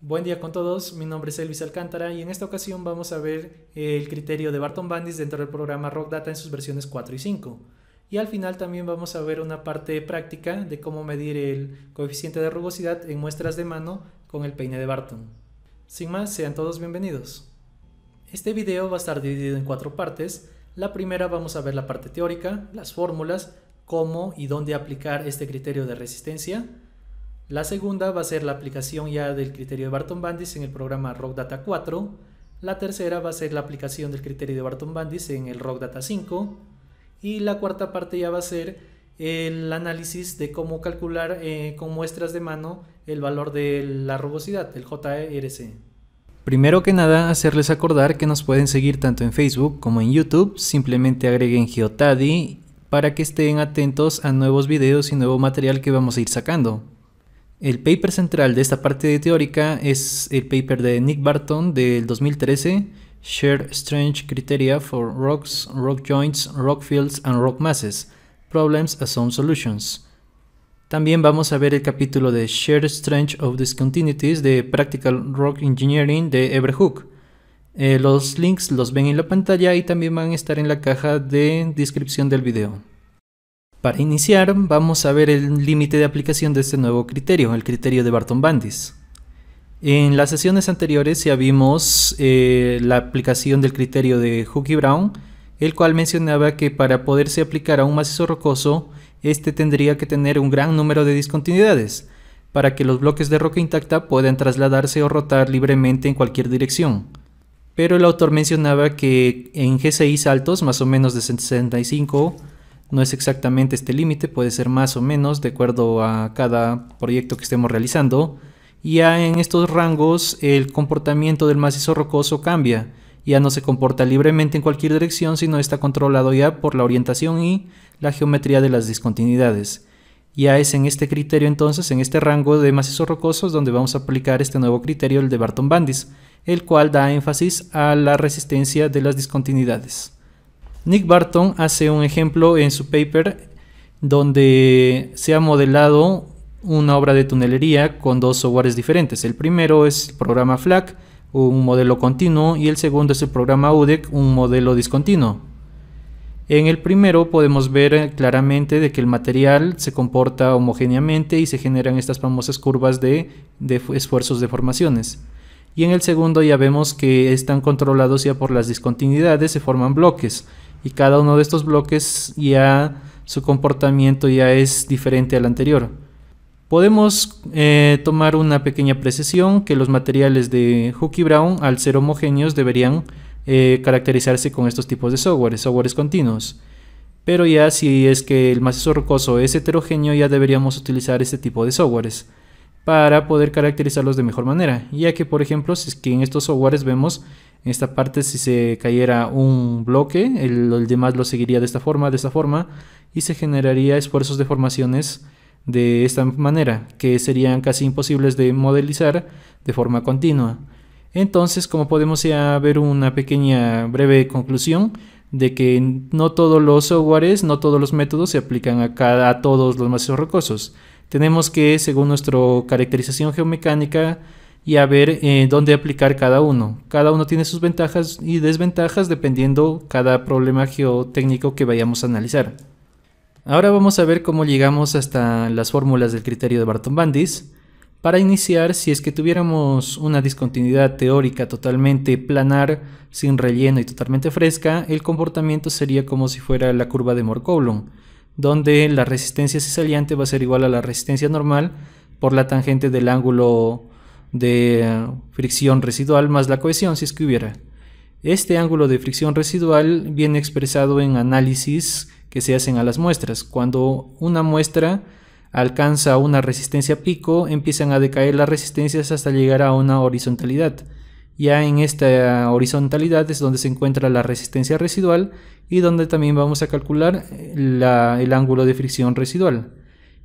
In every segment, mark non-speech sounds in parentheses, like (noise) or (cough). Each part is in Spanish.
Buen día con todos, mi nombre es Elvis Alcántara y en esta ocasión vamos a ver el criterio de Barton Bandis dentro del programa Rock Data en sus versiones 4 y 5. Y al final también vamos a ver una parte práctica de cómo medir el coeficiente de rugosidad en muestras de mano con el peine de Barton. Sin más, sean todos bienvenidos. Este video va a estar dividido en cuatro partes. La primera vamos a ver la parte teórica, las fórmulas, cómo y dónde aplicar este criterio de resistencia. La segunda va a ser la aplicación ya del criterio de Barton-Bandis en el programa Rock Data 4. La tercera va a ser la aplicación del criterio de Barton-Bandis en el Rock Data 5. Y la cuarta parte ya va a ser el análisis de cómo calcular eh, con muestras de mano el valor de la rugosidad, el JRC. E Primero que nada, hacerles acordar que nos pueden seguir tanto en Facebook como en YouTube. Simplemente agreguen Geotadi para que estén atentos a nuevos videos y nuevo material que vamos a ir sacando. El paper central de esta parte teórica es el paper de Nick Barton del 2013, Shared Strange Criteria for Rocks, Rock Joints, Rock Fields and Rock Masses, Problems as Own Solutions. También vamos a ver el capítulo de Shared Strange of Discontinuities de Practical Rock Engineering de Everhook. Eh, los links los ven en la pantalla y también van a estar en la caja de descripción del video. Para iniciar, vamos a ver el límite de aplicación de este nuevo criterio, el criterio de Barton-Bandis. En las sesiones anteriores ya vimos eh, la aplicación del criterio de Hooke Brown, el cual mencionaba que para poderse aplicar a un macizo rocoso, este tendría que tener un gran número de discontinuidades, para que los bloques de roca intacta puedan trasladarse o rotar libremente en cualquier dirección. Pero el autor mencionaba que en GCI saltos, más o menos de 65 no es exactamente este límite, puede ser más o menos de acuerdo a cada proyecto que estemos realizando. Y ya en estos rangos el comportamiento del macizo rocoso cambia. Ya no se comporta libremente en cualquier dirección, sino está controlado ya por la orientación y la geometría de las discontinuidades. Ya es en este criterio entonces, en este rango de macizos rocosos, donde vamos a aplicar este nuevo criterio, el de Barton-Bandis, el cual da énfasis a la resistencia de las discontinuidades. Nick Barton hace un ejemplo en su paper donde se ha modelado una obra de tunelería con dos softwares diferentes. El primero es el programa FLAC, un modelo continuo, y el segundo es el programa UDEC, un modelo discontinuo. En el primero podemos ver claramente de que el material se comporta homogéneamente y se generan estas famosas curvas de, de esfuerzos de formaciones. Y en el segundo ya vemos que están controlados ya por las discontinuidades, se forman bloques, y cada uno de estos bloques ya su comportamiento ya es diferente al anterior. Podemos eh, tomar una pequeña precisión que los materiales de Hooky Brown al ser homogéneos deberían eh, caracterizarse con estos tipos de software, softwares continuos. Pero ya si es que el macizo rocoso es heterogéneo ya deberíamos utilizar este tipo de softwares para poder caracterizarlos de mejor manera, ya que por ejemplo si es que en estos softwares vemos en esta parte si se cayera un bloque, el, demás lo seguiría de esta forma, de esta forma, y se generaría esfuerzos de formaciones de esta manera, que serían casi imposibles de modelizar de forma continua. Entonces, como podemos ya ver una pequeña breve conclusión de que no todos los softwares, no todos los métodos se aplican a, a todos los macizos rocosos. Tenemos que, según nuestra caracterización geomecánica, y a ver eh, dónde aplicar cada uno. Cada uno tiene sus ventajas y desventajas dependiendo cada problema geotécnico que vayamos a analizar. Ahora vamos a ver cómo llegamos hasta las fórmulas del criterio de Barton-Bandis. Para iniciar, si es que tuviéramos una discontinuidad teórica totalmente planar, sin relleno y totalmente fresca, el comportamiento sería como si fuera la curva de Moore-Coulomb, donde la resistencia saliente va a ser igual a la resistencia normal por la tangente del ángulo de eh, fricción residual más la cohesión si es que hubiera. Este ángulo de fricción residual viene expresado en análisis que se hacen a las muestras. Cuando una muestra alcanza una resistencia pico, empiezan a decaer las resistencias hasta llegar a una horizontalidad. Ya en esta horizontalidad es donde se encuentra la resistencia residual y donde también vamos a calcular el ángulo de fricción residual.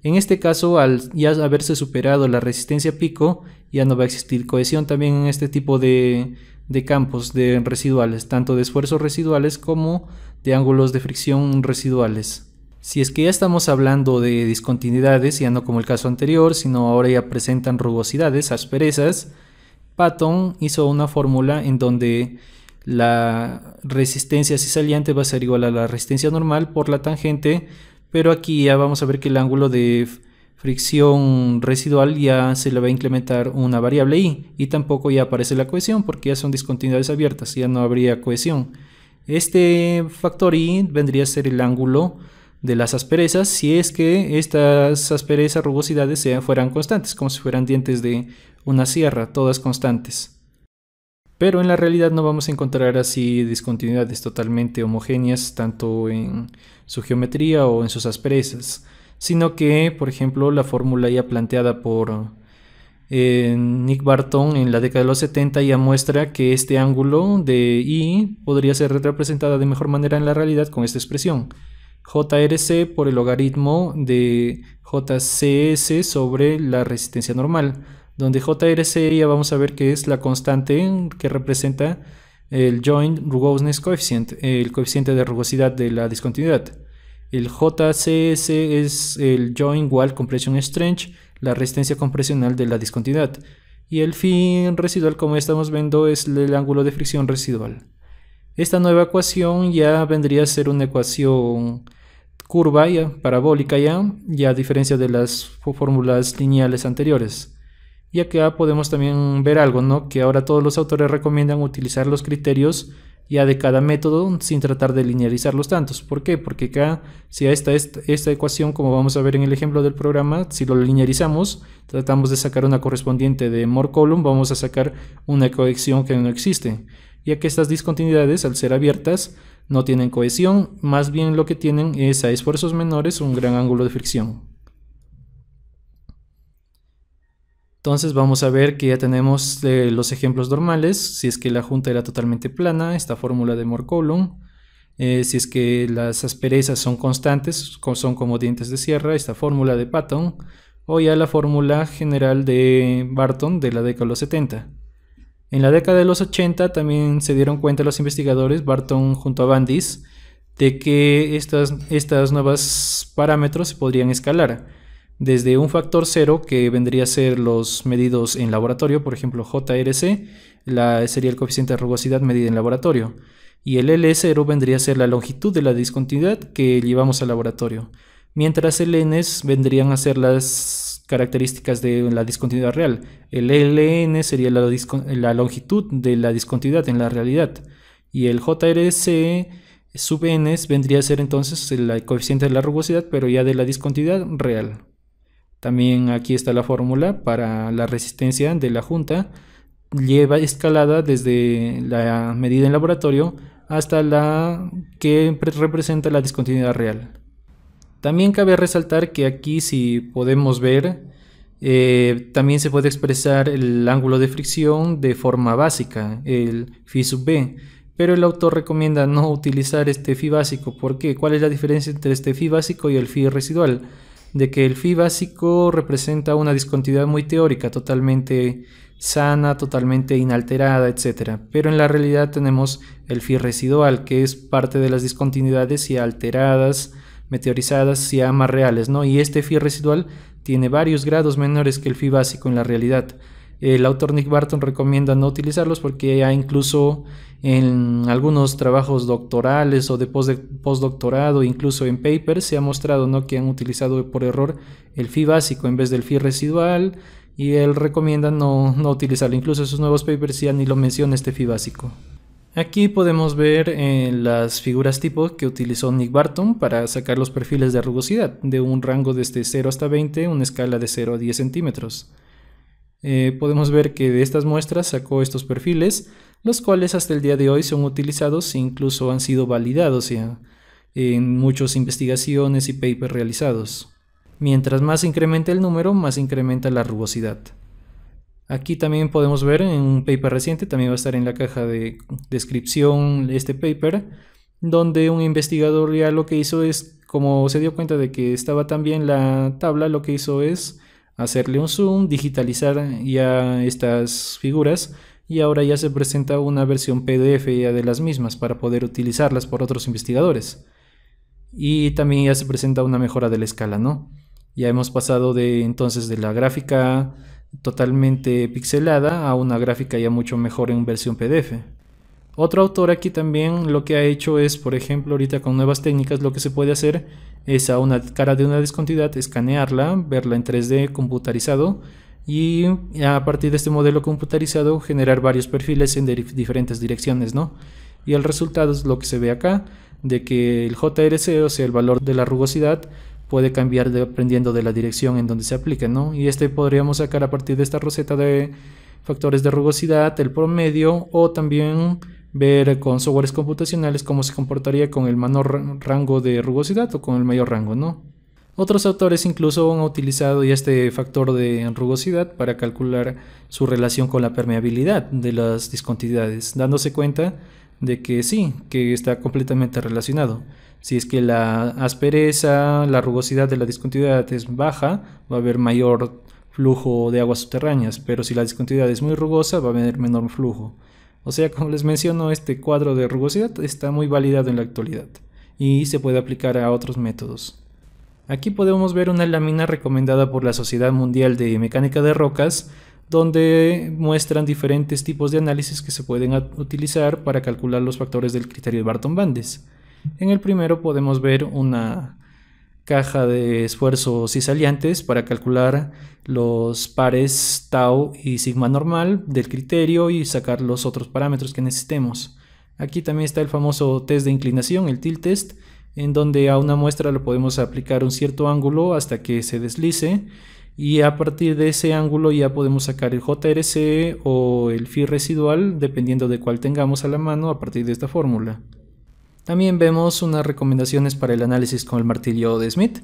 En este caso, al ya haberse superado la resistencia pico, ya no va a existir cohesión también en este tipo de, campos de residuales, tanto de esfuerzos residuales como de ángulos de fricción residuales. Si es que ya estamos hablando de discontinuidades, ya no como el caso anterior, sino ahora ya presentan rugosidades, asperezas, Patton hizo una fórmula en donde la resistencia cisaliente va a ser igual a la resistencia normal por la tangente pero aquí ya vamos a ver que el ángulo de fricción residual ya se le va a incrementar una variable i y tampoco ya aparece la cohesión porque ya son discontinuidades abiertas, ya no habría cohesión. Este factor i vendría a ser el ángulo de las asperezas si es que estas asperezas rugosidades sean, fueran constantes, como si fueran dientes de una sierra, todas constantes. Pero en la realidad no vamos a encontrar así discontinuidades totalmente homogéneas tanto en su geometría o en sus asperezas, sino que, por ejemplo, la fórmula ya planteada por eh, Nick Barton en la década de los 70 ya muestra que este ángulo de I podría ser representada de mejor manera en la realidad con esta expresión. JRC por el logaritmo de JCS sobre la resistencia normal donde JRC ya vamos a ver que es la constante que representa el joint rugoseness coefficient, el coeficiente de rugosidad de la discontinuidad. El JCS es el joint wall compression strength, la resistencia compresional de la discontinuidad. Y el fin residual, como estamos viendo, es el ángulo de fricción residual. Esta nueva ecuación ya vendría a ser una ecuación curva, ya, parabólica ya, ya a diferencia de las fórmulas lineales anteriores. Y acá podemos también ver algo, ¿no? Que ahora todos los autores recomiendan utilizar los criterios ya de cada método sin tratar de linearizarlos tantos. ¿Por qué? Porque acá, si a esta, esta, ecuación, como vamos a ver en el ejemplo del programa, si lo linearizamos, tratamos de sacar una correspondiente de more column, vamos a sacar una cohesión que no existe, ya que estas discontinuidades, al ser abiertas, no tienen cohesión, más bien lo que tienen es a esfuerzos menores un gran ángulo de fricción. Entonces vamos a ver que ya tenemos eh, los ejemplos normales, si es que la junta era totalmente plana, esta fórmula de moore eh, si es que las asperezas son constantes, son como dientes de sierra, esta fórmula de Patton, o ya la fórmula general de Barton de la década de los 70. En la década de los 80 también se dieron cuenta los investigadores, Barton junto a Bandis, de que estas, estas nuevas parámetros se podrían escalar desde un factor cero que vendría a ser los medidos en laboratorio, por ejemplo JRC, la, sería el coeficiente de rugosidad medida en laboratorio, y el L0 vendría a ser la longitud de la discontinuidad que llevamos al laboratorio, mientras el N vendrían a ser las características de la discontinuidad real, el LN sería la, la longitud de la discontinuidad en la realidad, y el JRC sub n vendría a ser entonces el coeficiente de la rugosidad, pero ya de la discontinuidad real. También aquí está la fórmula para la resistencia de la junta. Lleva escalada desde la medida en laboratorio hasta la que representa la discontinuidad real. También cabe resaltar que aquí si podemos ver, eh, también se puede expresar el ángulo de fricción de forma básica, el phi sub b, pero el autor recomienda no utilizar este phi básico. ¿Por qué? ¿Cuál es la diferencia entre este phi básico y el phi residual? de que el fi básico representa una discontinuidad muy teórica, totalmente sana, totalmente inalterada, etc. Pero en la realidad tenemos el fi residual, que es parte de las discontinuidades y alteradas, meteorizadas, ya más reales, ¿no? Y este phi residual tiene varios grados menores que el phi básico en la realidad. El autor Nick Barton recomienda no utilizarlos porque ya incluso en algunos trabajos doctorales o de postdoctorado, incluso en papers, se ha mostrado ¿no? que han utilizado por error el fi básico en vez del fi residual y él recomienda no, utilizarlo. Incluso en sus nuevos papers ya ni lo menciona este fi básico. Aquí podemos ver eh, las figuras tipo que utilizó Nick Barton para sacar los perfiles de rugosidad de un rango desde 0 hasta 20, una escala de 0 a 10 centímetros. Eh, podemos ver que de estas muestras sacó estos perfiles, los cuales hasta el día de hoy son utilizados e incluso han sido validados en, muchas investigaciones y papers realizados. Mientras más incrementa el número, más incrementa la rugosidad. Aquí también podemos ver en un paper reciente, también va a estar en la caja de descripción este paper, donde un investigador ya lo que hizo es, como se dio cuenta de que estaba también la tabla, lo que hizo es hacerle un zoom, digitalizar ya estas figuras y ahora ya se presenta una versión PDF ya de las mismas para poder utilizarlas por otros investigadores. Y también ya se presenta una mejora de la escala, ¿no? Ya hemos pasado de entonces de la gráfica totalmente pixelada a una gráfica ya mucho mejor en versión PDF. Otro autor aquí también lo que ha hecho es, por ejemplo, ahorita con nuevas técnicas lo que se puede hacer es a una cara de una discontinuidad escanearla, verla en 3D computarizado y a partir de este modelo computarizado generar varios perfiles en diferentes direcciones, ¿no? Y el resultado es lo que se ve acá, de que el JRC, o sea, el valor de la rugosidad, puede cambiar dependiendo de la dirección en donde se aplica, ¿no? Y este podríamos sacar a partir de esta roseta de factores de rugosidad, el promedio o también ver con softwares computacionales cómo se comportaría con el menor rango de rugosidad o con el mayor rango, ¿no? Otros autores incluso han utilizado ya este factor de rugosidad para calcular su relación con la permeabilidad de las discontinuidades, dándose cuenta de que sí, que está completamente relacionado. Si es que la aspereza, la rugosidad de la discontinuidad es baja, va a haber mayor flujo de aguas subterráneas, pero si la discontinuidad es muy rugosa, va a haber menor flujo. O sea, como les menciono, este cuadro de rugosidad está muy validado en la actualidad y se puede aplicar a otros métodos. Aquí podemos ver una lámina recomendada por la Sociedad Mundial de Mecánica de Rocas, donde muestran diferentes tipos de análisis que se pueden utilizar para calcular los factores del criterio de Barton-Bandes. En el primero podemos ver una caja de esfuerzos y salientes para calcular los pares tau y sigma normal del criterio y sacar los otros parámetros que necesitemos. Aquí también está el famoso test de inclinación, el tilt test, en donde a una muestra lo podemos aplicar un cierto ángulo hasta que se deslice y a partir de ese ángulo ya podemos sacar el JRC o el phi residual dependiendo de cuál tengamos a la mano a partir de esta fórmula. También vemos unas recomendaciones para el análisis con el martillo de Smith.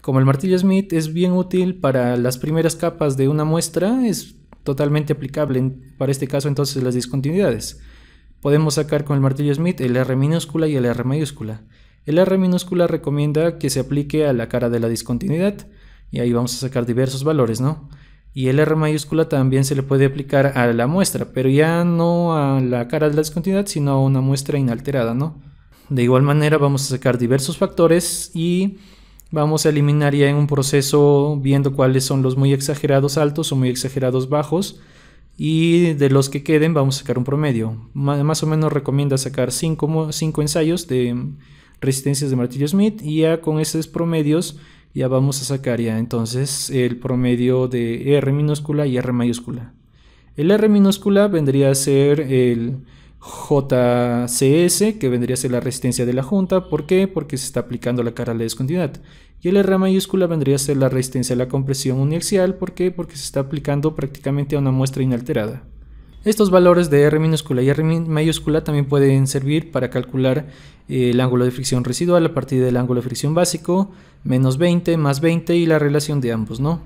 Como el martillo Smith es bien útil para las primeras capas de una muestra, es totalmente aplicable para este caso entonces las discontinuidades. Podemos sacar con el martillo Smith el R minúscula y el R mayúscula. El R minúscula recomienda que se aplique a la cara de la discontinuidad y ahí vamos a sacar diversos valores, ¿no? Y el R mayúscula también se le puede aplicar a la muestra, pero ya no a la cara de la discontinuidad, sino a una muestra inalterada, ¿no? De igual manera vamos a sacar diversos factores y vamos a eliminar ya en un proceso viendo cuáles son los muy exagerados altos o muy exagerados bajos y de los que queden vamos a sacar un promedio. Más o menos recomienda sacar 5 ensayos de resistencias de martillo Smith y ya con esos promedios ya vamos a sacar ya entonces el promedio de R minúscula y R mayúscula. El R minúscula vendría a ser el JCS, que vendría a ser la resistencia de la junta. ¿Por qué? Porque se está aplicando la cara a la descontinuidad. Y el R mayúscula vendría a ser la resistencia a la compresión uniaxial. ¿Por qué? Porque se está aplicando prácticamente a una muestra inalterada. Estos valores de R minúscula y R mayúscula también pueden servir para calcular eh, el ángulo de fricción residual a partir del ángulo de fricción básico, menos 20, más 20 y la relación de ambos, ¿no?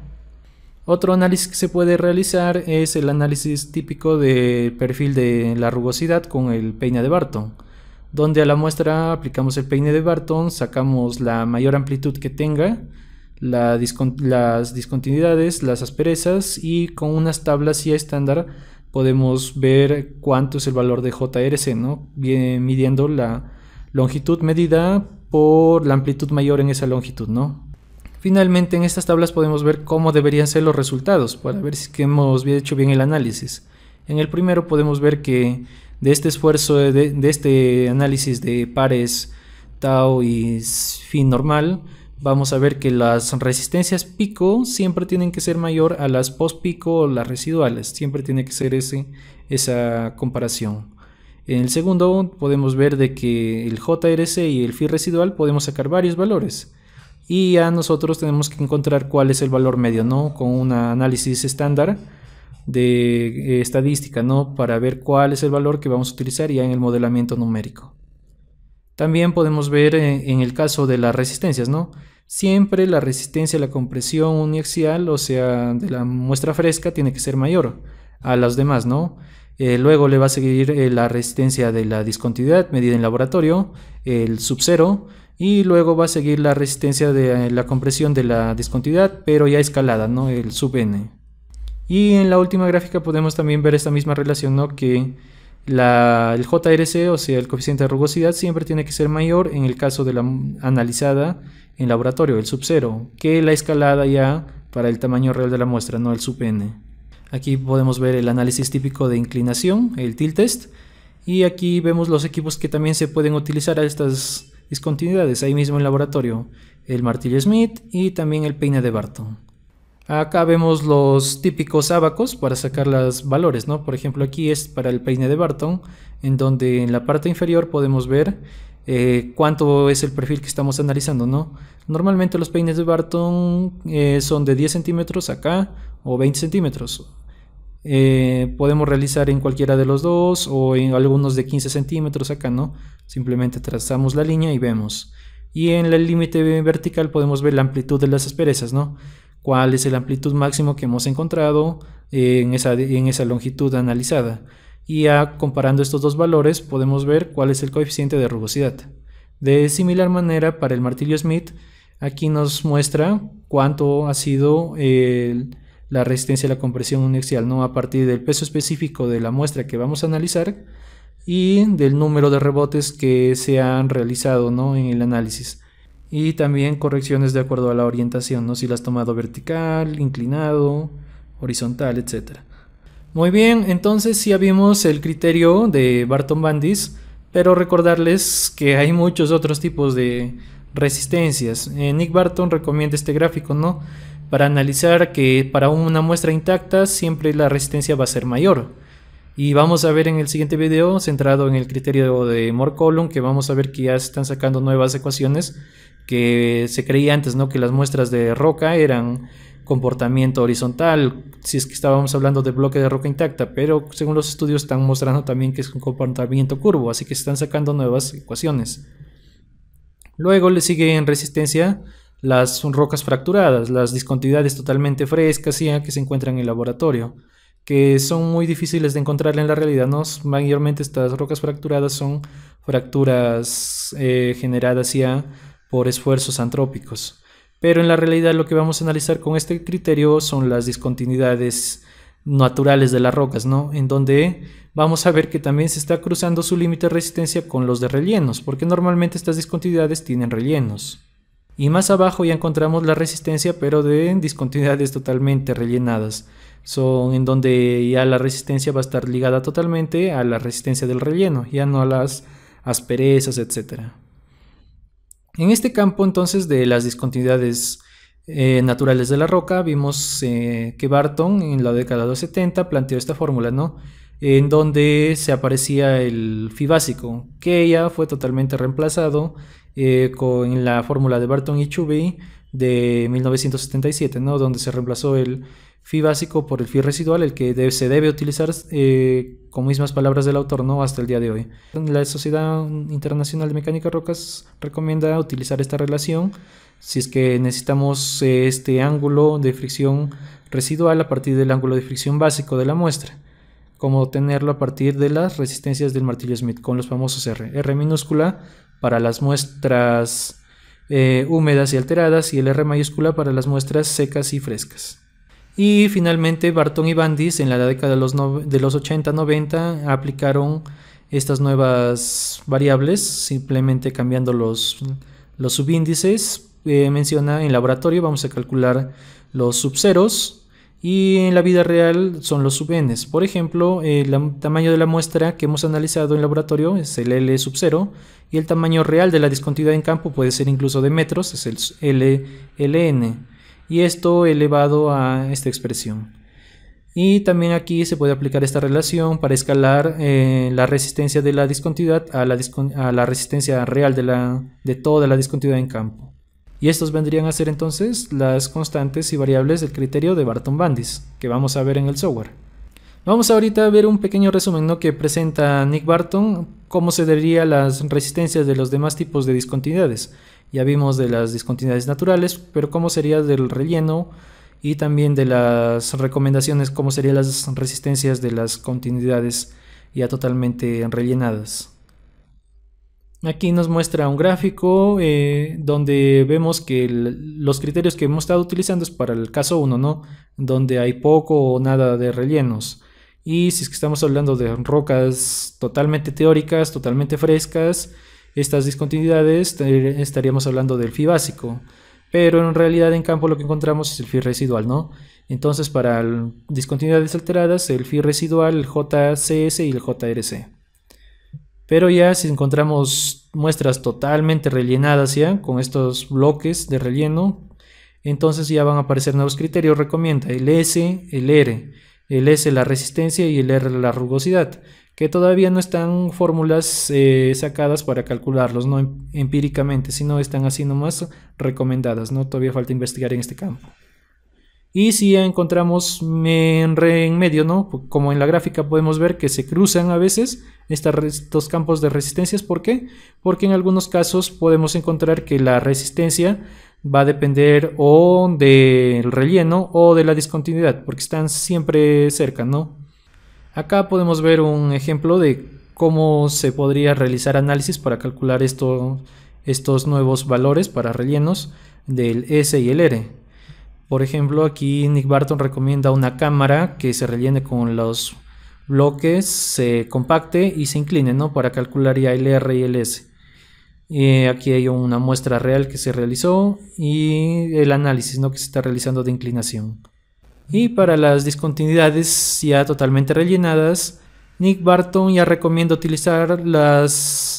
Otro análisis que se puede realizar es el análisis típico de perfil de la rugosidad con el peine de Barton, donde a la muestra aplicamos el peine de Barton, sacamos la mayor amplitud que tenga, las discontinuidades, las asperezas y con unas tablas ya estándar podemos ver cuánto es el valor de JRC, ¿no? midiendo la longitud medida por la amplitud mayor en esa longitud, ¿no? Finalmente en estas tablas podemos ver cómo deberían ser los resultados para ver si hemos hecho bien el análisis. En el primero podemos ver que de este esfuerzo, de, este análisis de pares tau y phi normal, vamos a ver que las resistencias pico siempre tienen que ser mayor a las post pico o las residuales, siempre tiene que ser esa comparación. En el segundo podemos ver de que el JRC y el phi residual podemos sacar varios valores y ya nosotros tenemos que encontrar cuál es el valor medio, ¿no? Con un análisis estándar de eh, estadística, ¿no? Para ver cuál es el valor que vamos a utilizar ya en el modelamiento numérico. También podemos ver eh, en, el caso de las resistencias, ¿no? Siempre la resistencia a la compresión uniaxial, o sea, de la muestra fresca, tiene que ser mayor a las demás, ¿no? Eh, luego le va a seguir la resistencia de la discontinuidad medida en laboratorio, el sub 0 y luego va a seguir la resistencia de eh, la compresión de la discontinuidad, pero ya escalada, ¿no? El sub n. Y en la última gráfica podemos también ver esta misma relación, ¿no? Que la, el JRC, o sea, el coeficiente de rugosidad, siempre tiene que ser mayor en el caso de la analizada en laboratorio, el sub 0, que la escalada ya para el tamaño real de la muestra, no el sub n. Aquí podemos ver el análisis típico de inclinación, el tilt test, y aquí vemos los equipos que también se pueden utilizar a estas discontinuidades ahí mismo en el laboratorio, el martillo Smith y también el peine de Barton. Acá vemos los típicos abacos para sacar los valores, ¿no? Por ejemplo, aquí es para el peine de Barton, en donde en la parte inferior podemos ver eh, cuánto es el perfil que estamos analizando, ¿no? Normalmente los peines de Barton eh, son de 10 centímetros acá o 20 centímetros. Eh, podemos realizar en cualquiera de los dos o en algunos de 15 centímetros acá, ¿no? Simplemente trazamos la línea y vemos. Y en el límite vertical podemos ver la amplitud de las asperezas, ¿no? Cuál es el amplitud máximo que hemos encontrado en esa, en esa longitud analizada. Y ya comparando estos dos valores podemos ver cuál es el coeficiente de rugosidad. De similar manera, para el martillo Smith, aquí nos muestra cuánto ha sido el la resistencia a la compresión uniaxial, ¿no? A partir del peso específico de la muestra que vamos a analizar y del número de rebotes que se han realizado, ¿no? En el análisis. Y también correcciones de acuerdo a la orientación, ¿no? Si la has tomado vertical, inclinado, horizontal, etc. Muy bien, entonces ya vimos el criterio de Barton-Bandis, pero recordarles que hay muchos otros tipos de resistencias. Eh, Nick Barton recomienda este gráfico, ¿no? para analizar que para una muestra intacta siempre la resistencia va a ser mayor. Y vamos a ver en el siguiente video, centrado en el criterio de Moore-Coulomb, que vamos a ver que ya están sacando nuevas ecuaciones que se creía antes, ¿no? Que las muestras de roca eran comportamiento horizontal, si es que estábamos hablando de bloque de roca intacta, pero según los estudios están mostrando también que es un comportamiento curvo, así que están sacando nuevas ecuaciones. Luego le sigue en resistencia las rocas fracturadas, las discontinuidades totalmente frescas ya que se encuentran en el laboratorio, que son muy difíciles de encontrar en la realidad. Mayormente estas rocas fracturadas son fracturas eh, generadas ya por esfuerzos antrópicos. Pero en la realidad lo que vamos a analizar con este criterio son las discontinuidades naturales de las rocas, ¿no? En donde vamos a ver que también se está cruzando su límite de resistencia con los de rellenos, porque normalmente estas discontinuidades tienen rellenos. Y más abajo ya encontramos la resistencia, pero de discontinuidades totalmente rellenadas. Son en donde ya la resistencia va a estar ligada totalmente a la resistencia del relleno, ya no a las asperezas, etc. En este campo entonces de las discontinuidades eh, naturales de la roca, vimos eh, que Barton en la década de los 70 planteó esta fórmula, ¿no? En donde se aparecía el fi básico, que ya fue totalmente reemplazado eh, con la fórmula de Barton y Chubey de 1977, donde se reemplazó el fi básico por el fi residual, el que se debe utilizar eh, con mismas palabras del autor ¿no? hasta el día de hoy. La Sociedad Internacional de Mecánica Rocas recomienda utilizar esta relación si es que necesitamos eh, este ángulo de fricción residual a partir del ángulo de fricción básico de la muestra como obtenerlo a partir de las resistencias del martillo Smith con los famosos R. R minúscula para las muestras eh, húmedas y alteradas y el R mayúscula para las muestras secas y frescas. Y finalmente Barton y Bandis en la década de los, de los 80-90 aplicaron estas nuevas variables simplemente cambiando los, los subíndices. Eh, menciona en laboratorio vamos a calcular los subceros y en la vida real son los subn. Por ejemplo, el eh, tamaño de la muestra que hemos analizado en laboratorio es el L sub 0 y el tamaño real de la discontinuidad en campo puede ser incluso de metros, es el Ln y esto elevado a esta expresión. Y también aquí se puede aplicar esta relación para escalar eh, la resistencia de la discontinuidad a la, resistencia real de toda la discontinuidad en campo. Y estos vendrían a ser entonces las constantes y variables del criterio de Barton-Bandis, que vamos a ver en el software. Vamos ahorita a ver un pequeño resumen que presenta Nick Barton, cómo se deberían las resistencias de los demás tipos de discontinuidades. Ya vimos de las discontinuidades naturales, pero cómo sería del relleno y también de las recomendaciones, cómo serían las resistencias de las continuidades ya totalmente rellenadas. Aquí nos muestra un gráfico eh, donde vemos que los criterios que hemos estado utilizando es para el caso 1, ¿no? Donde hay poco o nada de rellenos. Y si es que estamos hablando de rocas totalmente teóricas, totalmente frescas, estas discontinuidades estaríamos hablando del fi básico. Pero en realidad en campo lo que encontramos es el fi residual, ¿no? Entonces para discontinuidades alteradas, el fi residual, el JCS y el JRC. Pero ya si encontramos muestras totalmente rellenadas ya con estos bloques de relleno, entonces ya van a aparecer nuevos criterios. Recomienda el S, el R, el S la resistencia y el R la rugosidad, que todavía no están fórmulas eh, sacadas para calcularlos no em, empíricamente, sino están así nomás recomendadas, no todavía falta investigar en este campo. Y si encontramos en, medio, ¿no? como en la gráfica podemos ver que se cruzan a veces estos campos de resistencias. ¿Por qué? Porque en algunos casos podemos encontrar que la resistencia va a depender o del relleno o de la discontinuidad, porque están siempre cerca, ¿no? Acá podemos ver un ejemplo de cómo se podría realizar análisis para calcular estos nuevos valores para rellenos del S y el R. Por ejemplo, aquí Nick Barton recomienda una cámara que se rellene con los bloques, se compacte y se incline, ¿no? Para calcular ya R y LS. S. aquí hay una muestra real que se realizó y el análisis ¿no? que se está realizando de inclinación. Y para las discontinuidades ya totalmente rellenadas, Nick Barton ya recomienda utilizar las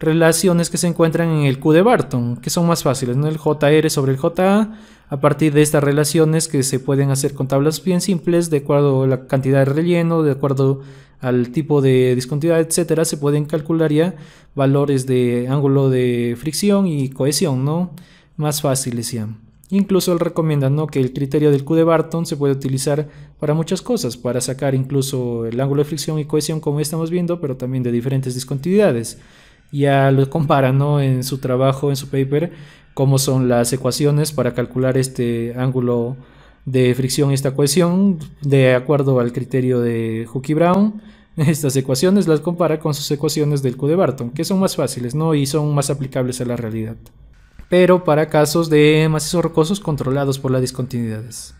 relaciones que se encuentran en el Q de Barton, que son más fáciles, ¿no? el JR sobre el JA, a partir de estas relaciones que se pueden hacer con tablas bien simples, de acuerdo a la cantidad de relleno, de acuerdo al tipo de discontinuidad, etcétera, se pueden calcular ya valores de ángulo de fricción y cohesión, ¿no? Más fáciles ya. Incluso él recomienda ¿no? que el criterio del Q de Barton se puede utilizar para muchas cosas, para sacar incluso el ángulo de fricción y cohesión como estamos viendo, pero también de diferentes discontinuidades ya lo compara en su trabajo, en su paper, cómo son las ecuaciones para calcular este ángulo de fricción y esta cohesión de acuerdo al criterio de Hooke-Brown. (laughs) Estas ecuaciones las compara con sus ecuaciones del Q de Barton, que son más fáciles ¿no? y son más aplicables a la realidad. Pero para casos de macizos rocosos controlados por las discontinuidades.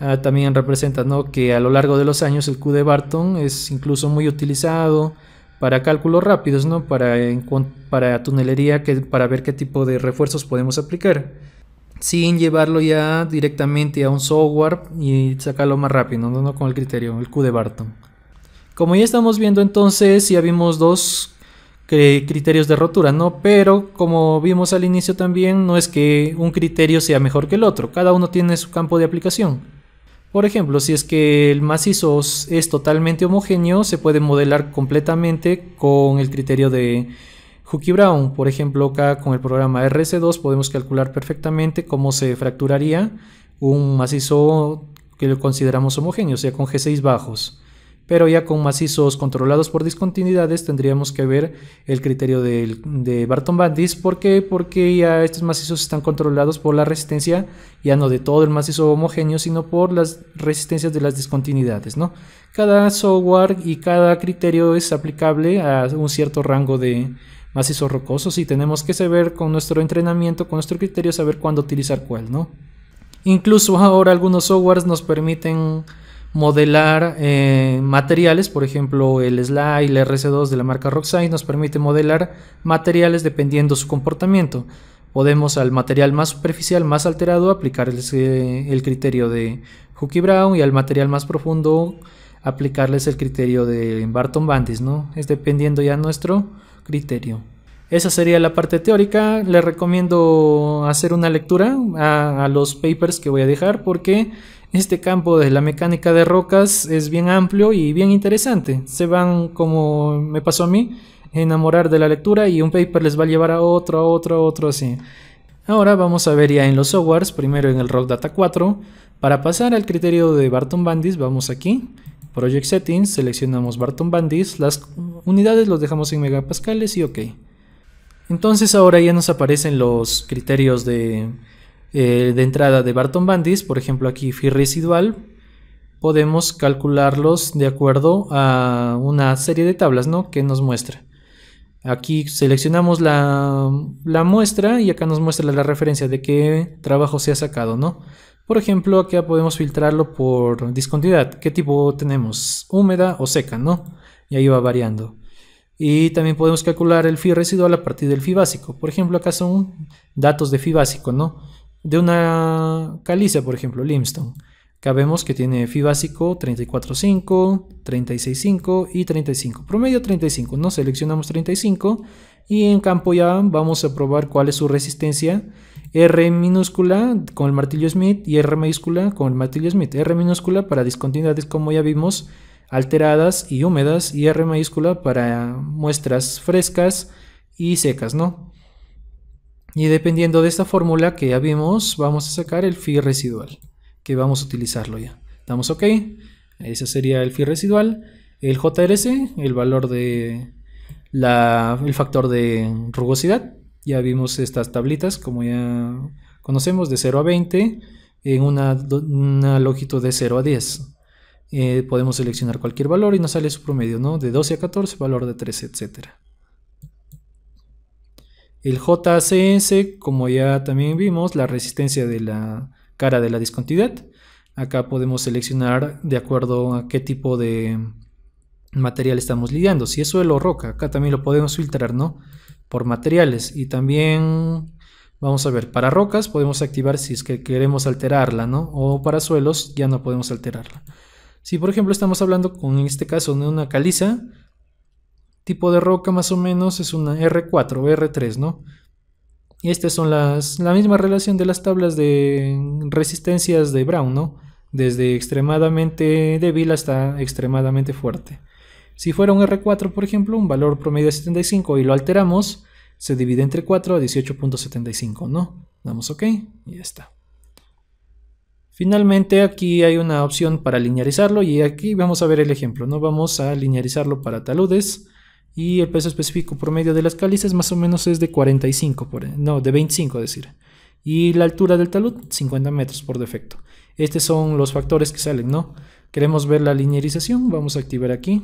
Ah, también representa ¿no? que a lo largo de los años el Q de Barton es incluso muy utilizado para cálculos rápidos, ¿no? Para, para tunelería, que, para ver qué tipo de refuerzos podemos aplicar, sin llevarlo ya directamente a un software y sacarlo más rápido, ¿no? con el criterio, el Q de Barton. Como ya estamos viendo entonces, ya vimos dos criterios de rotura, ¿no? Pero como vimos al inicio también, no es que un criterio sea mejor que el otro, cada uno tiene su campo de aplicación. Por ejemplo, si es que el macizo es totalmente homogéneo, se puede modelar completamente con el criterio de Hooke-Brown. Por ejemplo, acá con el programa RC2 podemos calcular perfectamente cómo se fracturaría un macizo que lo consideramos homogéneo, o sea, con G6 bajos pero ya con macizos controlados por discontinuidades tendríamos que ver el criterio de, Barton Bandis. ¿Por qué? Porque ya estos macizos están controlados por la resistencia, ya no de todo el macizo homogéneo, sino por las resistencias de las discontinuidades. ¿no? Cada software y cada criterio es aplicable a un cierto rango de macizos rocosos y tenemos que saber con nuestro entrenamiento, con nuestro criterio, saber cuándo utilizar cuál. ¿no? Incluso ahora algunos softwares nos permiten modelar eh, materiales, por ejemplo el SLA y el RC2 de la marca Rockside nos permite modelar materiales dependiendo su comportamiento. Podemos al material más superficial, más alterado, aplicarles eh, el criterio de Huckie Brown y al material más profundo aplicarles el criterio de Barton Bandis, ¿no? Es dependiendo ya nuestro criterio. Esa sería la parte teórica. Les recomiendo hacer una lectura a los papers que voy a dejar porque este campo de la mecánica de rocas es bien amplio y bien interesante. Se van, como me pasó a mí, enamorar de la lectura y un paper les va a llevar a otro, a otro, a otro así. Ahora vamos a ver ya en los softwares, primero en el Rock Data 4. Para pasar al criterio de Barton Bandis, vamos aquí, Project Settings, seleccionamos Barton Bandis, las unidades los dejamos en megapascales y OK. Entonces ahora ya nos aparecen los criterios de eh, de entrada de Barton Bandis, por ejemplo aquí FI residual, podemos calcularlos de acuerdo a una serie de tablas ¿no? que nos muestra. Aquí seleccionamos la, muestra y acá nos muestra la referencia de qué trabajo se ha sacado, ¿no? Por ejemplo, acá podemos filtrarlo por discontinuidad. ¿Qué tipo tenemos? Húmeda o seca, ¿no? Y ahí va variando. Y también podemos calcular el FI residual a partir del FI básico. Por ejemplo, acá son datos de FI básico, ¿no? de una caliza, por ejemplo, limestone. que vemos que tiene Fi básico 34.5, 36.5 y 35. Promedio 35, ¿no? Seleccionamos 35 y en campo ya vamos a probar cuál es su resistencia. R minúscula con el martillo Smith y R mayúscula con el martillo Smith. R minúscula para discontinuidades como ya vimos, alteradas y húmedas y R mayúscula para muestras frescas y secas, ¿no? Y dependiendo de esta fórmula que ya vimos, vamos a sacar el phi residual, que vamos a utilizarlo ya. Damos OK, ese sería el phi residual. El JRC, el valor de el factor de rugosidad. Ya vimos estas tablitas, como ya conocemos, de 0 a 20, en una, una de 0 a 10. Eh, podemos seleccionar cualquier valor y nos sale su promedio, ¿no? De 12 a 14, valor de 13, etcétera. El JCS, como ya también vimos, la resistencia de la cara de la discontinuidad. Acá podemos seleccionar de acuerdo a qué tipo de material estamos lidiando. Si es suelo o roca, acá también lo podemos filtrar, ¿no? Por materiales. Y también Vamos a ver, para rocas podemos activar si es que queremos alterarla, ¿no? O para suelos ya no podemos alterarla. Si por ejemplo estamos hablando con en este caso de una caliza, tipo de roca más o menos es una R4, R3, ¿no? Y estas son las, la misma relación de las tablas de resistencias de Brown, ¿no? Desde extremadamente débil hasta extremadamente fuerte. Si fuera un R4, por ejemplo, un valor promedio de 75 y lo alteramos, se divide entre 4 a 18.75, ¿no? Damos OK y ya está. Finalmente aquí hay una opción para linearizarlo y aquí vamos a ver el ejemplo, ¿no? Vamos a linearizarlo para taludes y el peso específico promedio de las calizas más o menos es de 45, por, no, de 25 decir. Y la altura del talud, 50 metros por defecto. Estos son los factores que salen, ¿no? Queremos ver la linearización, vamos a activar aquí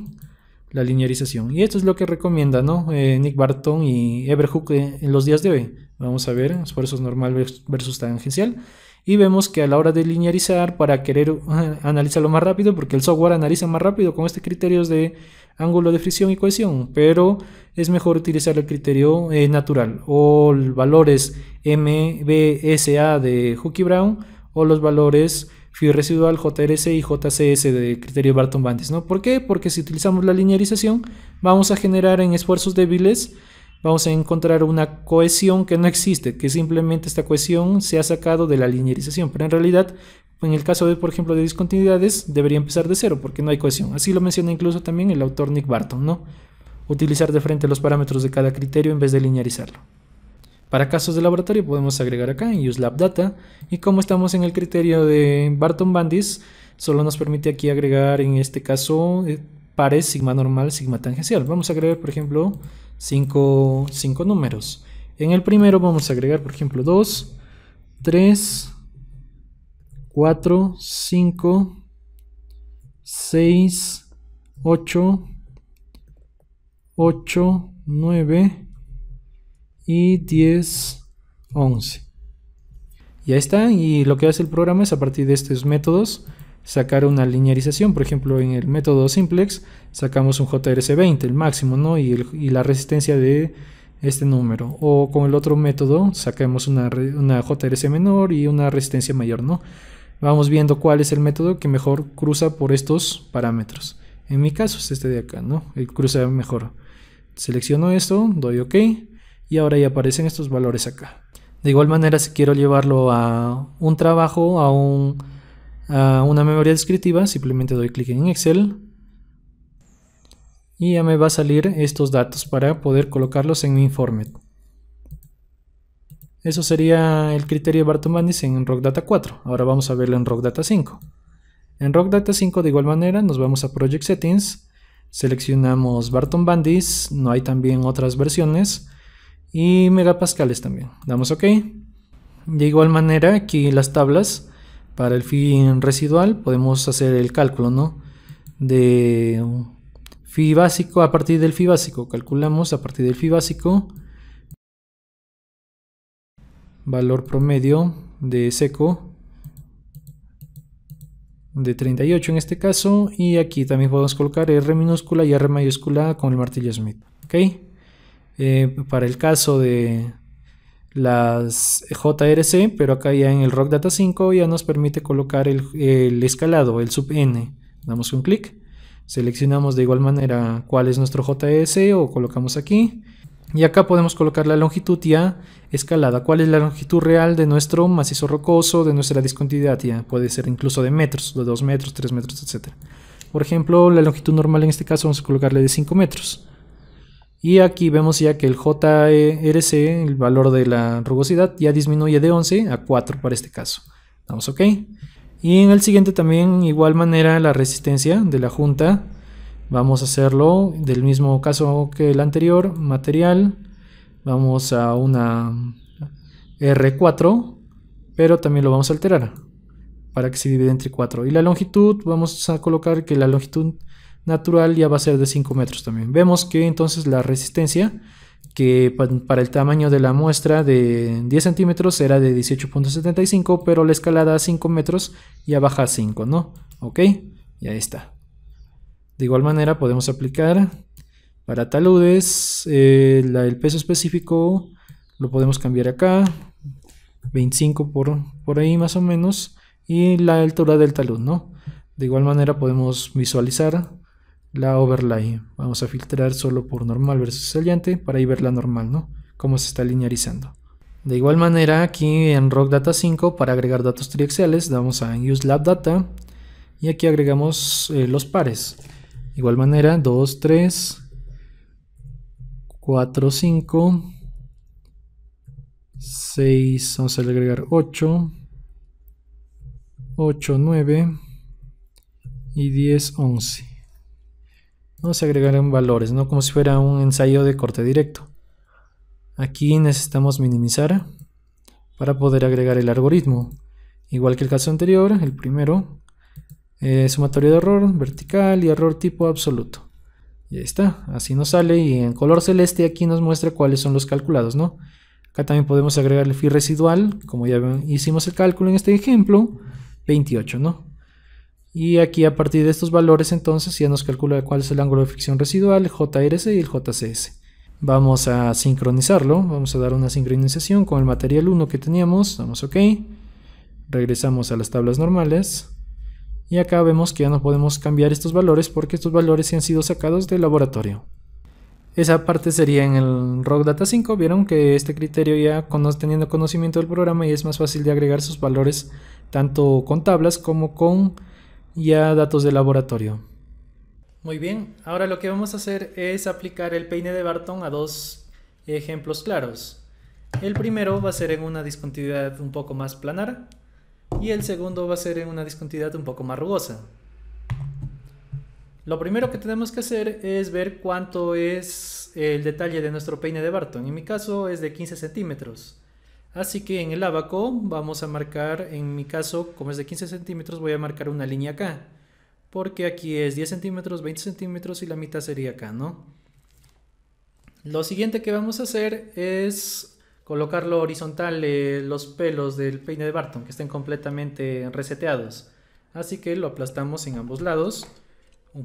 la linearización. Y esto es lo que recomienda, ¿no? Eh, Nick Barton y Everhook en los días de hoy. Vamos a ver, esfuerzos normal versus tangencial. Y vemos que a la hora de linearizar, para querer eh, analizarlo más rápido, porque el software analiza más rápido con este criterio de ángulo de fricción y cohesión, pero es mejor utilizar el criterio eh, natural o valores MBSA de Hooke-Brown o los valores phi residual JRS y JCS de criterio Barton-Bandis, ¿no? ¿Por qué? Porque si utilizamos la linearización vamos a generar en esfuerzos débiles vamos a encontrar una cohesión que no existe, que simplemente esta cohesión se ha sacado de la linearización, pero en realidad en el caso, de, por ejemplo, de discontinuidades, debería empezar de cero porque no hay cohesión. Así lo menciona incluso también el autor Nick Barton, ¿no? Utilizar de frente los parámetros de cada criterio en vez de linearizarlo. Para casos de laboratorio podemos agregar acá en data y como estamos en el criterio de Barton-Bandis, solo nos permite aquí agregar en este caso eh, pares sigma normal, sigma tangencial. Vamos a agregar por ejemplo cinco números. En el primero vamos a agregar por ejemplo 2, 3, 4, 5, 6, 8, 8, 9 y 10, 11. Ya está y lo que hace el programa es a partir de estos métodos sacar una linearización. Por ejemplo, en el método simplex sacamos un JRC20, el máximo, ¿no? Y, la resistencia de este número. O con el otro método sacamos una, una JRC menor y una resistencia mayor, ¿no? vamos viendo cuál es el método que mejor cruza por estos parámetros. En mi caso es este de acá, ¿no? El cruza mejor. Selecciono esto, doy OK y ahora ya aparecen estos valores acá. De igual manera, si quiero llevarlo a un trabajo, a, a una memoria descriptiva, simplemente doy clic en Excel y ya me va a salir estos datos para poder colocarlos en mi informe. Eso sería el criterio de Barton bandis en Rock Data 4. Ahora vamos a verlo en Rock Data 5. En Rock Data 5 de igual manera nos vamos a Project Settings, seleccionamos Barton Bandis, no hay también otras versiones, y megapascales también. Damos OK. De igual manera aquí las tablas, para el fin residual podemos hacer el cálculo ¿no? de phi básico a partir del phi básico. Calculamos a partir del phi básico valor promedio de seco de 38 en este caso y aquí también podemos colocar R minúscula y R mayúscula con el martillo Smith ok eh, para el caso de las JRC pero acá ya en el Rock Data 5 ya nos permite colocar el, escalado el sub n damos un clic seleccionamos de igual manera cuál es nuestro JRC o colocamos aquí y acá podemos colocar la longitud ya escalada. ¿Cuál es la longitud real de nuestro macizo rocoso, de nuestra discontinuidad ya? Puede ser incluso de metros, de 2 metros, 3 metros, etc. Por ejemplo, la longitud normal en este caso vamos a colocarle de 5 metros. Y aquí vemos ya que el JRC, e el valor de la rugosidad, ya disminuye de 11 a 4 para este caso. Damos OK. Y en el siguiente también, igual manera, la resistencia de la junta Vamos a hacerlo del mismo caso que el anterior, material. Vamos a una R4, pero también lo vamos a alterar para que se divide entre 4. Y la longitud, vamos a colocar que la longitud natural ya va a ser de 5 metros también. Vemos que entonces la resistencia, que para el tamaño de la muestra de 10 centímetros era de 18.75, pero la escalada a 5 metros ya baja a 5, ¿no? Ok, y ahí está. De igual manera podemos aplicar para taludes eh, el peso específico lo podemos cambiar acá 25 por, por ahí más o menos y la altura del talud, ¿no? De igual manera podemos visualizar la overlay. Vamos a filtrar solo por normal versus saliente para ahí ver la normal, ¿no? Cómo se está linearizando. De igual manera, aquí en Rock Data 5, para agregar datos triaxiales, damos a Use Lab Data y aquí agregamos eh, los pares. Igual manera, 2, 3, 4, 5, 6, vamos a agregar 8, 8, 9 y 10, 11. Vamos a agregar valores, ¿no? Como si fuera un ensayo de corte directo. Aquí necesitamos minimizar para poder agregar el algoritmo. Igual que el caso anterior, el primero, sumatoria eh, sumatorio de error vertical y error tipo absoluto. Y ahí está, así nos sale y en color celeste aquí nos muestra cuáles son los calculados, ¿no? Acá también podemos agregar el fi residual, como ya hicimos el cálculo en este ejemplo, 28, ¿no? Y aquí a partir de estos valores entonces ya nos calcula cuál es el ángulo de fricción residual, JRC y el JCS. Vamos a sincronizarlo, vamos a dar una sincronización con el material 1 que teníamos, damos OK, regresamos a las tablas normales y acá vemos que ya no podemos cambiar estos valores porque estos valores se han sido sacados del laboratorio. Esa parte sería en el Rock Data 5. Vieron que este criterio ya teniendo conocimiento del programa y es más fácil de agregar sus valores tanto con tablas como con ya datos de laboratorio. Muy bien, ahora lo que vamos a hacer es aplicar el peine de Barton a dos ejemplos claros. El primero va a ser en una discontinuidad un poco más planar, y el segundo va a ser en una discontinuidad un poco más rugosa. Lo primero que tenemos que hacer es ver cuánto es el detalle de nuestro peine de Barton. En mi caso es de 15 centímetros. Así que en el abaco vamos a marcar, en mi caso como es de 15 centímetros voy a marcar una línea acá. Porque aquí es 10 centímetros, 20 centímetros y la mitad sería acá, ¿no? Lo siguiente que vamos a hacer es colocarlo horizontal eh, los pelos del peine de Barton que estén completamente reseteados. Así que lo aplastamos en ambos lados,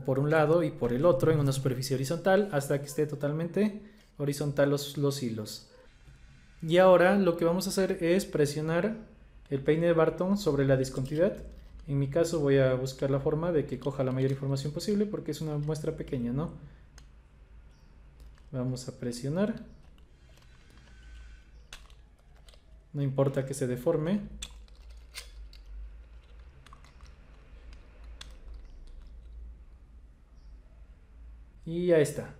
por un lado y por el otro en una superficie horizontal hasta que esté totalmente horizontal los, los hilos. Y ahora lo que vamos a hacer es presionar el peine de Barton sobre la discontinuidad. En mi caso voy a buscar la forma de que coja la mayor información posible porque es una muestra pequeña, ¿no? Vamos a presionar. No importa que se deforme. Y ya está.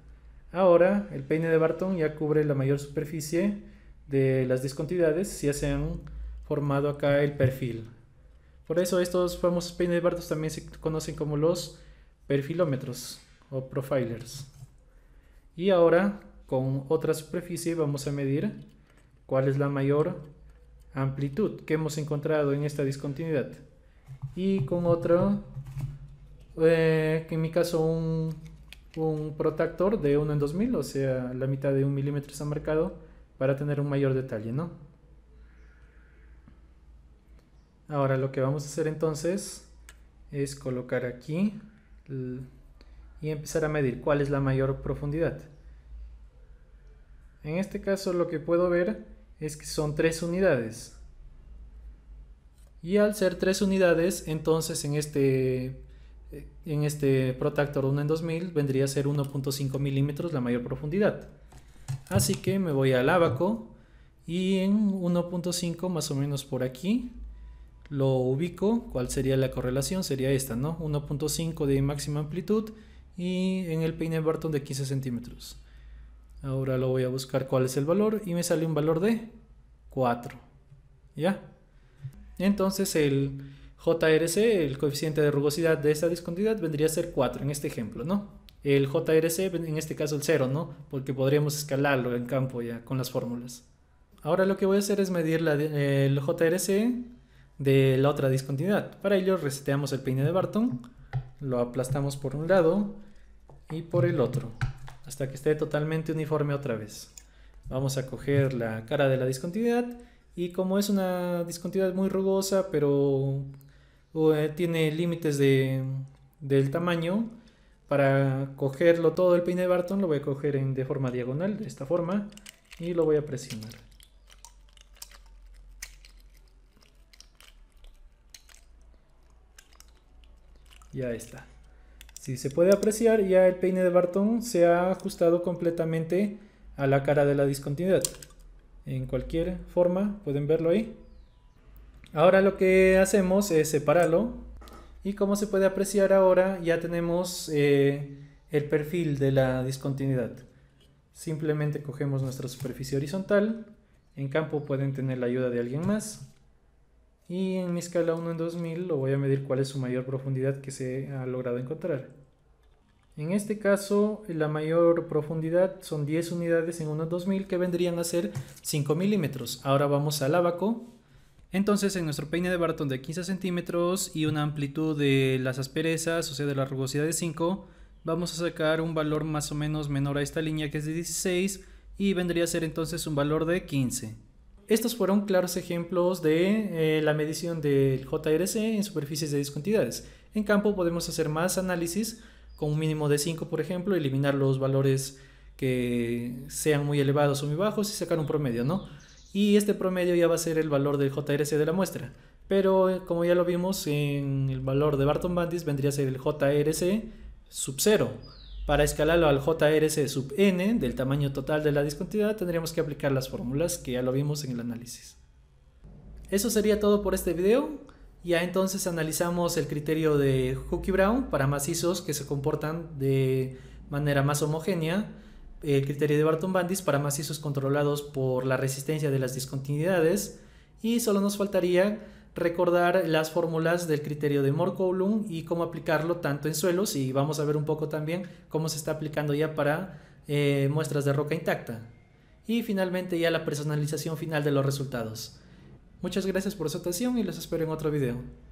Ahora el peine de Barton ya cubre la mayor superficie de las discontinuidades, ya se han formado acá el perfil. Por eso estos famosos peines de Barton también se conocen como los perfilómetros o profilers. Y ahora con otra superficie vamos a medir cuál es la mayor amplitud que hemos encontrado en esta discontinuidad. Y con otro, eh, que en mi caso un, un de 1 en 2000, o sea, la mitad de un milímetro ha marcado para tener un mayor detalle, ¿no? Ahora lo que vamos a hacer entonces es colocar aquí y empezar a medir cuál es la mayor profundidad. En este caso lo que puedo ver es que son tres unidades. Y al ser tres unidades, entonces en este, eh, en este protractor 1 en 2000 vendría a ser 1.5 milímetros la mayor profundidad. Así que me voy al abaco y en 1.5 más o menos por aquí lo ubico. ¿Cuál sería la correlación? Sería esta, ¿no? 1.5 de máxima amplitud y en el peine Barton de 15 centímetros. Ahora lo voy a buscar cuál es el valor y me sale un valor de 4. ¿Ya? Entonces el JRC, el coeficiente de rugosidad de esta discontinuidad, vendría a ser 4 en este ejemplo, ¿no? El JRC, en este caso el 0, ¿no? Porque podríamos escalarlo en campo ya con las fórmulas. Ahora lo que voy a hacer es medir el JRC de la otra discontinuidad. Para ello reseteamos el peine de Barton, lo aplastamos por un lado y por el otro hasta que esté totalmente uniforme otra vez. Vamos a coger la cara de la discontinuidad y como es una discontinuidad muy rugosa pero eh, tiene límites del tamaño, para cogerlo todo el peine de Barton lo voy a coger en, de forma diagonal, de esta forma, y lo voy a presionar. Ya está. Si este, se puede apreciar, ya el peine de Barton se ha ajustado completamente a la cara de la discontinuidad. En cualquier forma, pueden verlo ahí. Ahora lo que hacemos es separarlo. Y como se puede apreciar ahora, ya tenemos eh, el perfil de la discontinuidad. Simplemente cogemos nuestra superficie horizontal. En campo pueden tener la ayuda de alguien más. Y en mi escala 1 en 2000 lo voy a medir cuál es su mayor profundidad que se ha logrado encontrar. En este caso, la mayor profundidad son 10 unidades en unos 2000 que vendrían a ser 5 milímetros. Ahora vamos al abaco. Entonces, en nuestro peine de Barton de 15 centímetros y una amplitud de las asperezas, o sea, de la rugosidad de 5, vamos a sacar un valor más o menos menor a esta línea que es de 16 y vendría a ser entonces un valor de 15. Estos fueron claros ejemplos de eh, la medición del JRC en superficies de discontinuidades. En campo podemos hacer más análisis con un mínimo de 5, por ejemplo, eliminar los valores que sean muy elevados o muy bajos y sacar un promedio, ¿no? Y este promedio ya va a ser el valor del JRC de la muestra. Pero eh, como ya lo vimos, en el valor de Barton Bandis vendría a ser el JRC sub 0. Para escalarlo al JRC sub n del tamaño total de la discontinuidad tendríamos que aplicar las fórmulas que ya lo vimos en el análisis. Eso sería todo por este video. Ya entonces analizamos el criterio de Hooke-Brown para macizos que se comportan de manera más homogénea, el criterio de Barton-Bandis para macizos controlados por la resistencia de las discontinuidades y solo nos faltaría recordar las fórmulas del criterio de Coulomb y cómo aplicarlo tanto en suelos y vamos a ver un poco también cómo se está aplicando ya para eh, muestras de roca intacta. Y finalmente ya la personalización final de los resultados. Muchas gracias por su atención y los espero en otro video.